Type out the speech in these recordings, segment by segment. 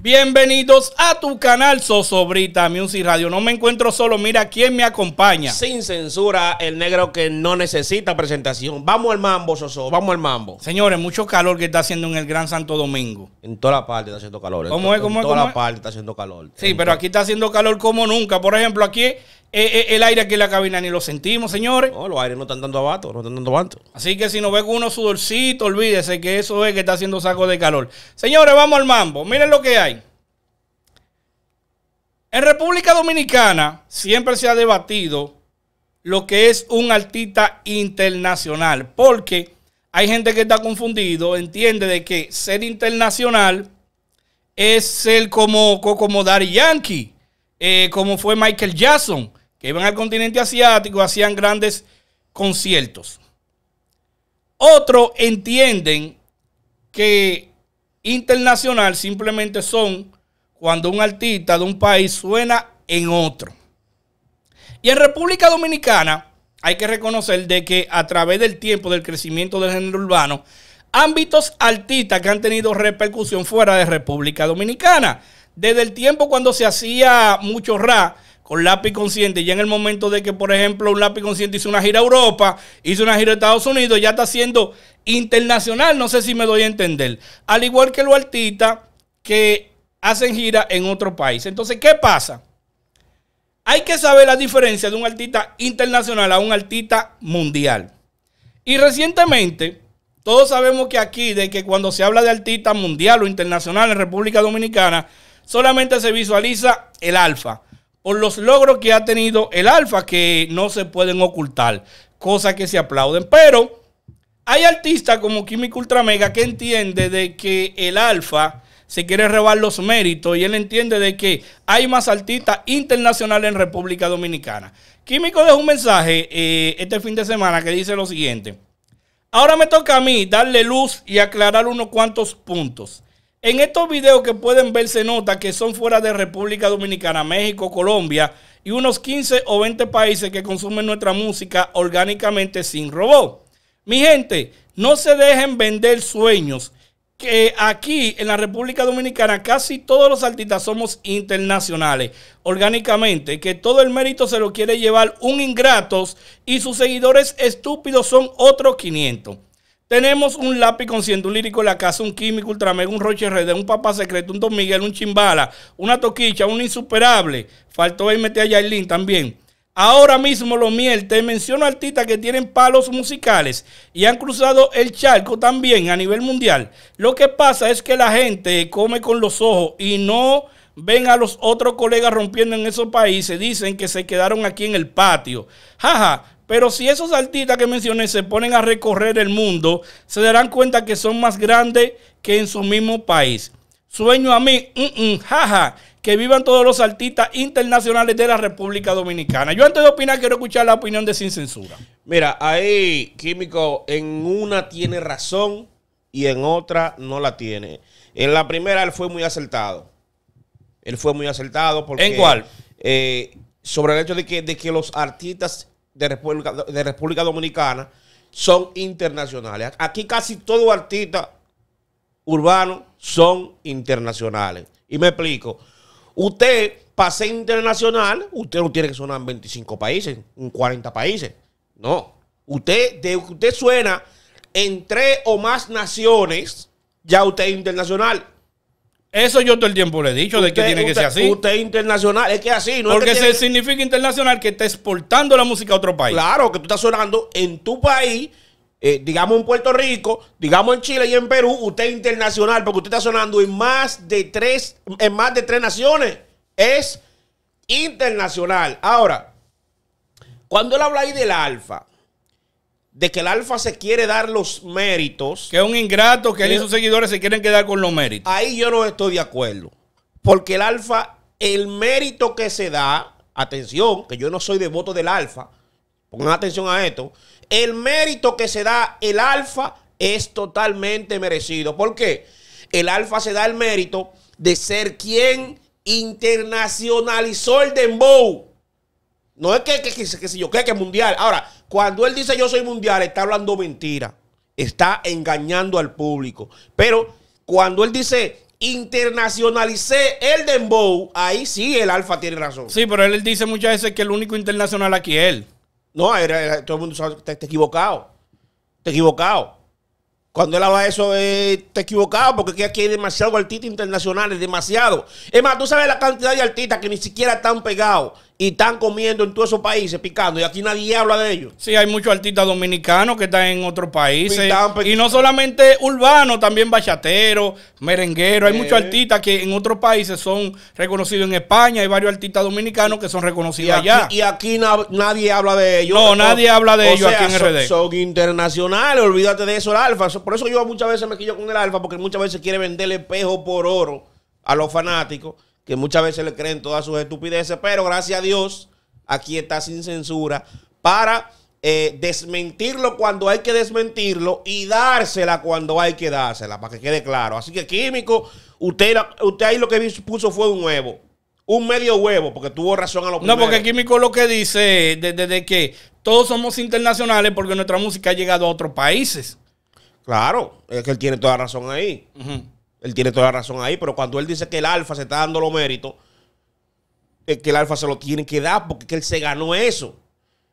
Bienvenidos a tu canal Sosobrita Music Radio. No me encuentro solo, mira quién me acompaña. Sin censura, el negro que no necesita presentación. Vamos al mambo, Soso, vamos al mambo. Señores, mucho calor que está haciendo en el Gran Santo Domingo. En toda la parte está haciendo calor. ¿Cómo en es? ¿Cómo en toda la parte está haciendo calor. Sí, pero aquí está haciendo calor como nunca. Por ejemplo, aquí eh, eh, el aire aquí en la cabina ni lo sentimos, señores. No, los aires no están dando abato, no están dando abato. Así que si nos ve con uno sudorcito, olvídese que eso es que está haciendo saco de calor. Señores, vamos al mambo. Miren lo que hay. En República Dominicana siempre se ha debatido lo que es un artista internacional, porque hay gente que está confundido, entiende de que ser internacional es ser como, como Yankee, eh, como fue Michael Jackson que iban al continente asiático, hacían grandes conciertos. Otros entienden que internacional simplemente son cuando un artista de un país suena en otro. Y en República Dominicana hay que reconocer de que a través del tiempo del crecimiento del género urbano, ámbitos artistas que han tenido repercusión fuera de República Dominicana. Desde el tiempo cuando se hacía mucho rap, un lápiz consciente. Ya en el momento de que, por ejemplo, un lápiz consciente hizo una gira a Europa, hizo una gira a Estados Unidos, ya está siendo internacional. No sé si me doy a entender. Al igual que los artistas que hacen gira en otro país. Entonces, ¿qué pasa? Hay que saber la diferencia de un artista internacional a un artista mundial. Y recientemente, todos sabemos que aquí, de que cuando se habla de artista mundial o internacional en República Dominicana, solamente se visualiza el alfa por los logros que ha tenido el Alfa que no se pueden ocultar, cosas que se aplauden. Pero hay artistas como Químico Ultramega que entiende de que el Alfa se quiere robar los méritos y él entiende de que hay más artistas internacionales en República Dominicana. Químico dejó un mensaje eh, este fin de semana que dice lo siguiente. Ahora me toca a mí darle luz y aclarar unos cuantos puntos. En estos videos que pueden ver se nota que son fuera de República Dominicana, México, Colombia y unos 15 o 20 países que consumen nuestra música orgánicamente sin robot. Mi gente, no se dejen vender sueños, que aquí en la República Dominicana casi todos los artistas somos internacionales, orgánicamente, que todo el mérito se lo quiere llevar un ingratos y sus seguidores estúpidos son otros 500. Tenemos un lápiz con ciento, lírico en la casa, un químico, ultramega, un roche red, un papá secreto, un don Miguel, un chimbala, una toquicha, un insuperable. Faltó ahí meter a Yailin también. Ahora mismo, lo miel, te menciono artistas que tienen palos musicales y han cruzado el charco también a nivel mundial. Lo que pasa es que la gente come con los ojos y no ven a los otros colegas rompiendo en esos países, dicen que se quedaron aquí en el patio. Jaja, pero si esos artistas que mencioné se ponen a recorrer el mundo, se darán cuenta que son más grandes que en su mismo país. Sueño a mí, jaja, mm, mm, que vivan todos los artistas internacionales de la República Dominicana. Yo antes de opinar quiero escuchar la opinión de Sin Censura. Mira, ahí Químico en una tiene razón y en otra no la tiene. En la primera él fue muy acertado. Él fue muy acertado porque... ¿En cuál? Eh, sobre el hecho de que, de que los artistas de República, de República Dominicana son internacionales. Aquí casi todo artista urbano son internacionales. Y me explico. Usted, para internacional, usted no tiene que sonar en 25 países, en 40 países. No. Usted, de, usted suena en tres o más naciones, ya usted es internacional. Eso yo todo el tiempo le he dicho, de que tiene que ser así. Usted es internacional, es que así, ¿no? Porque es que se significa internacional que está exportando la música a otro país. Claro, que tú estás sonando en tu país, eh, digamos en Puerto Rico, digamos en Chile y en Perú, usted es internacional, porque usted está sonando en más de tres, en más de tres naciones. Es internacional. Ahora, cuando él habla ahí del alfa, de que el Alfa se quiere dar los méritos. Que es un ingrato, que él y eh, sus seguidores se quieren quedar con los méritos. Ahí yo no estoy de acuerdo. Porque el Alfa, el mérito que se da, atención, que yo no soy devoto del Alfa, pongan atención a esto, el mérito que se da el Alfa es totalmente merecido. ¿Por qué? El Alfa se da el mérito de ser quien internacionalizó el Dembow. No es que, que, que, si yo creo que es mundial. Ahora, cuando él dice yo soy mundial, está hablando mentira. Está engañando al público. Pero cuando él dice internacionalicé el dembow, ahí sí el alfa tiene razón. Sí, pero él dice muchas veces que el único internacional aquí es él. No, era, todo el mundo sabe que está equivocado. Está equivocado. Cuando él habla de eso, está eh, equivocado, porque aquí hay demasiados artistas internacionales, demasiado. Es más, tú sabes la cantidad de artistas que ni siquiera están pegados y están comiendo en todos esos países picando y aquí nadie habla de ellos. Sí, hay muchos artistas dominicanos que están en otros países y no solamente urbanos, también bachateros, merengueros, hay muchos eh. artistas que en otros países son reconocidos en España, hay varios artistas dominicanos que son reconocidos allá. Y aquí nadie habla de ellos. No, nadie habla de ellos aquí en RD. Son, internacionales, olvídate de eso el alfa. Por eso yo muchas veces me quillo con el alfa porque muchas veces quiere venderle espejo por oro a los fanáticos que muchas veces le creen todas sus estupideces, pero gracias a Dios, aquí está sin censura para eh, desmentirlo cuando hay que desmentirlo y dársela cuando hay que dársela, para que quede claro. Así que, químico, usted, usted ahí lo que puso fue un huevo. Un medio huevo, porque tuvo razón a lo primero. No, porque Químico lo que dice, desde de, que todos somos internacionales porque nuestra música ha llegado a otros países. Claro, es que él tiene toda razón ahí. Ajá. Él tiene toda la razón ahí, pero cuando él dice que el Alfa se está dando los méritos, es que el Alfa se lo tiene que dar porque él se ganó eso.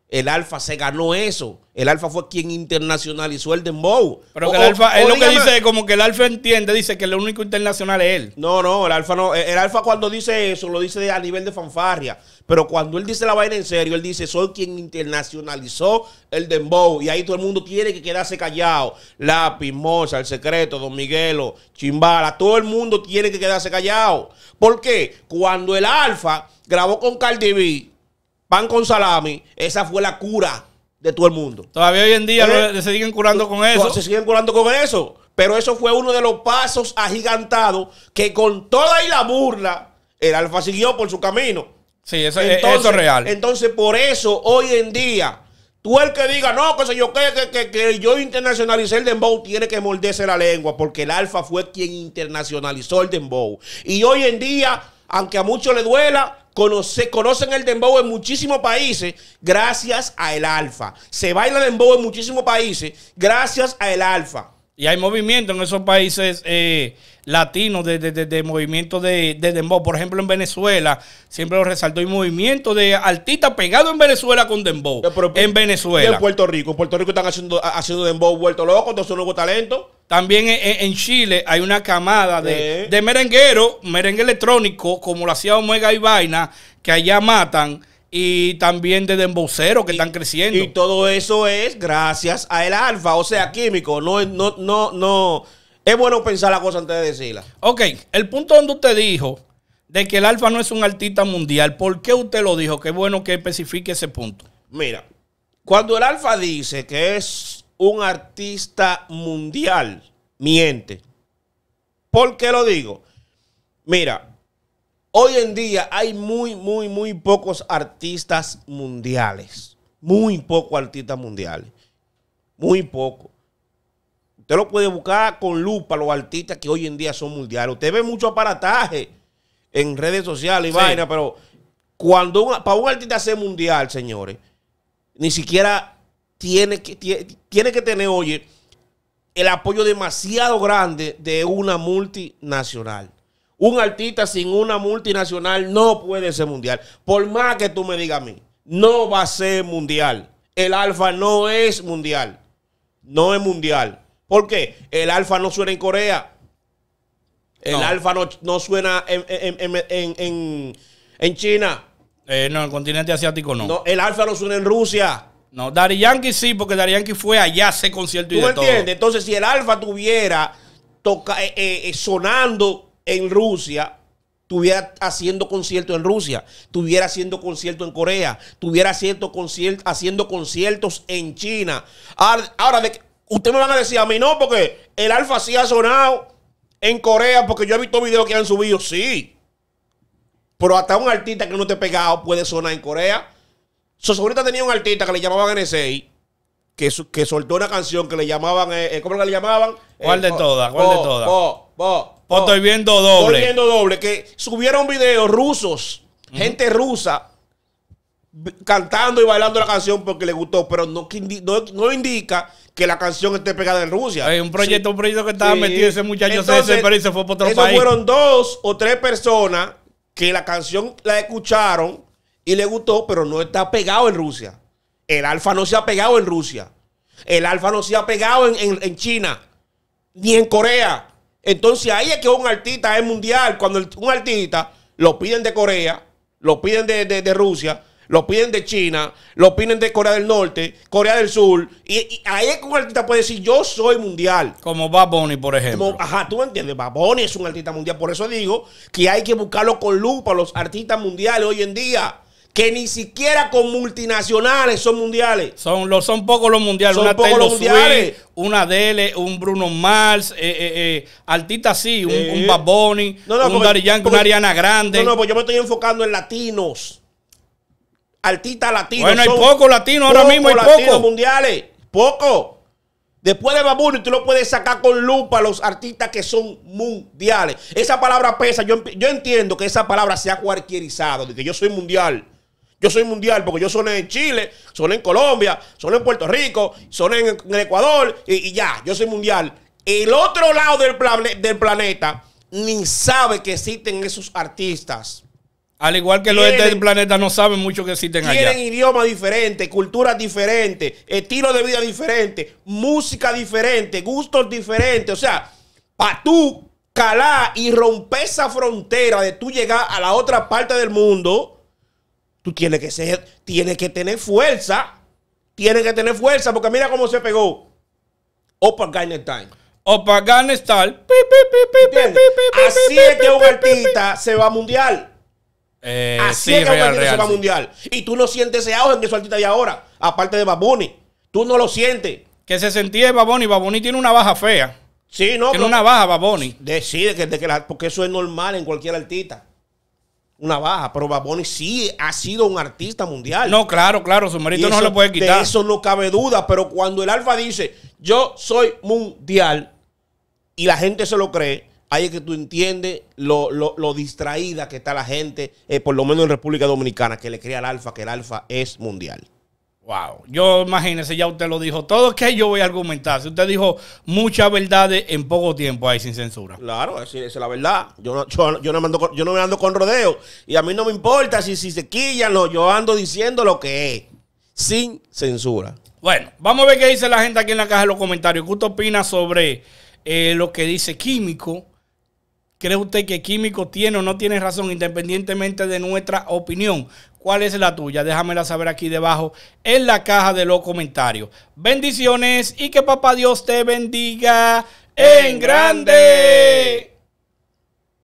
El Alfa se ganó eso. El Alfa fue quien internacionalizó el Dembow. Pero el Alfa, es lo que dice, como que el Alfa entiende, dice que el único internacional es él. No, no, el Alfa no. El Alfa cuando dice eso, lo dice a nivel de fanfarria. Pero cuando él dice la vaina en serio, él dice, soy quien internacionalizó el Dembow. Y ahí todo el mundo tiene que quedarse callado. Lápiz, Moza, El Secreto, Don Miguelo, Chimbala, todo el mundo tiene que quedarse callado. ¿Por qué? Cuando el Alfa grabó con Cardi B, pan con salami, esa fue la cura de todo el mundo. Todavía hoy en día ¿Eh? se siguen curando con eso. Se siguen curando con eso. Pero eso fue uno de los pasos agigantados que con toda y la burla, el alfa siguió por su camino. Sí, eso, es real. Entonces, por eso hoy en día, tú el que diga, no, que yo, que, que, que, yo internacionalicé el dembow, tiene que morderse la lengua, porque el alfa fue quien internacionalizó el dembow. Y hoy en día, aunque a muchos le duela, se conocen el dembow en muchísimos países gracias a el alfa. Se baila dembow en muchísimos países gracias a el alfa. Y hay movimiento en esos países eh, latinos de, de, de, movimiento de, dembow. Por ejemplo, en Venezuela, siempre lo resaltó, hay movimiento de artistas pegados en Venezuela con dembow. en Venezuela. en Puerto Rico. En Puerto Rico están haciendo, haciendo dembow vuelto loco, son nuevo talento. También en, Chile hay una camada de, de merengueros, merengue electrónico, como lo hacía Omega y Vaina, que allá matan y también de dembocero que están creciendo. Y todo eso es gracias a el alfa, o sea, químico. No, no, no, no. Es bueno pensar la cosa antes de decirla. Ok, el punto donde usted dijo de que el alfa no es un artista mundial, ¿por qué usted lo dijo? Qué bueno que especifique ese punto. Mira, cuando el alfa dice que es un artista mundial, miente. ¿Por qué lo digo? Mira, Hoy en día hay muy, muy, muy pocos artistas mundiales. Muy pocos artistas mundiales. Muy poco. Usted lo puede buscar con lupa los artistas que hoy en día son mundiales. Usted ve mucho aparataje en redes sociales y vaina, pero cuando para un artista ser mundial, señores, ni siquiera tiene que, tiene que tener, oye, el apoyo demasiado grande de una multinacional. Un artista sin una multinacional no puede ser mundial. Por más que tú me digas a mí, no va a ser mundial. El alfa no es mundial. No es mundial. ¿Por qué? El alfa no suena en Corea. El alfa no, suena en, China. Eh, no, en el continente asiático no. El alfa no suena en Rusia. No, Dari Yankee sí, porque Dari Yankee fue allá a concierto y de entiendes? Entonces, si el alfa tuviera toca, eh, eh, sonando en Rusia, estuviera haciendo conciertos en Rusia, estuviera haciendo conciertos en Corea, estuviera haciendo, conciertos, haciendo conciertos en China. Ahora, ustedes me van a decir a mí, no, porque el Alfa sí ha sonado en Corea, porque yo he visto videos que han subido, sí. Pero hasta un artista que no te pegado puede sonar en Corea. Sosorita tenía un artista que le llamaban NSI, que, que soltó una canción que le llamaban, eh, eh, ¿cómo le llamaban? ¿Cuál eh, de todas? ¿Cuál de todas? Pues estoy viendo doble. Estoy viendo doble. Que subieron videos rusos, gente rusa, cantando y bailando la canción porque le gustó, pero no, indica que la canción esté pegada en Rusia. Hay un proyecto, un proyecto que estaba metido ese muchacho Entonces, pero fue por otro esos fueron dos o tres personas que la canción la escucharon y le gustó, pero no está pegado en Rusia. El alfa no se ha pegado en Rusia. El alfa no se ha pegado en China, ni en Corea, entonces ahí es que un artista es mundial. Cuando un artista lo piden de Corea, lo piden de, Rusia, lo piden de China, lo piden de Corea del Norte, Corea del Sur. Y, ahí es que un artista puede decir, yo soy mundial. Como Bad Bunny, por ejemplo. ajá, tú entiendes, Bad Bunny es un artista mundial. Por eso digo que hay que buscarlo con lupa, los artistas mundiales hoy en día que ni siquiera con multinacionales son mundiales. Son, pocos los mundiales. Son una pocos los mundiales. una Dele, un Bruno Mars, eh, eh, eh artistas sí, un, Baboni, Bad Bunny, un Darian Ariana Grande. No, no, pues yo me estoy enfocando en latinos. Artistas latinos. Bueno, hay pocos latinos ahora mismo, hay pocos. mundiales, poco. Después de Babuni, tú lo puedes sacar con lupa los artistas que son mundiales. Esa palabra pesa. Yo, yo entiendo que esa palabra sea ha cualquierizado, Desde yo soy mundial. Yo soy mundial porque yo soné en Chile, soné en Colombia, soné en Puerto Rico, soné en, Ecuador y, ya, yo soy mundial. El otro lado del, planeta ni sabe que existen esos artistas. Al igual que los del planeta no saben mucho que existen tienen allá. Tienen idiomas diferentes, culturas diferentes, estilos de vida diferente, música diferente, gustos diferentes. O sea, para tú calar y romper esa frontera de tú llegar a la otra parte del mundo, tiene que ser, tiene que tener fuerza. tiene que tener fuerza, porque mira cómo se pegó. Opa Garner Time. Opa Así es que un artista se va mundial. Eh, Así es que un artista se va mundial. Y tú no sientes ese auge en su artista de ahora, aparte de Baboni. Tú no lo sientes. Que se sentía Baboni. Baboni tiene una baja fea. Sí, no. Tiene una baja Baboni. Decide que, que porque eso es normal en cualquier artista una baja, pero Baboni sí ha sido un artista mundial. No, claro, claro, su marido no lo puede quitar. eso no cabe duda, pero cuando el Alfa dice, yo soy mundial y la gente se lo cree, hay que tú entiendes lo, distraída que está la gente, eh, por lo menos en República Dominicana, que le crea al Alfa que el Alfa es mundial. Wow, yo imagínese, ya usted lo dijo todo, que yo voy a argumentar. Si usted dijo muchas verdades en poco tiempo ahí sin censura. Claro, esa es la verdad. Yo no, me ando, con rodeo y a mí no me importa si, se quillan, no, yo ando diciendo lo que es, sin censura. Bueno, vamos a ver qué dice la gente aquí en la caja de los comentarios. ¿Qué usted opina sobre eh, lo que dice Químico? ¿Cree usted que Químico tiene o no tiene razón independientemente de nuestra opinión? ¿Cuál es la tuya? Déjamela saber aquí debajo en la caja de los comentarios. Bendiciones y que papá Dios te bendiga en grande.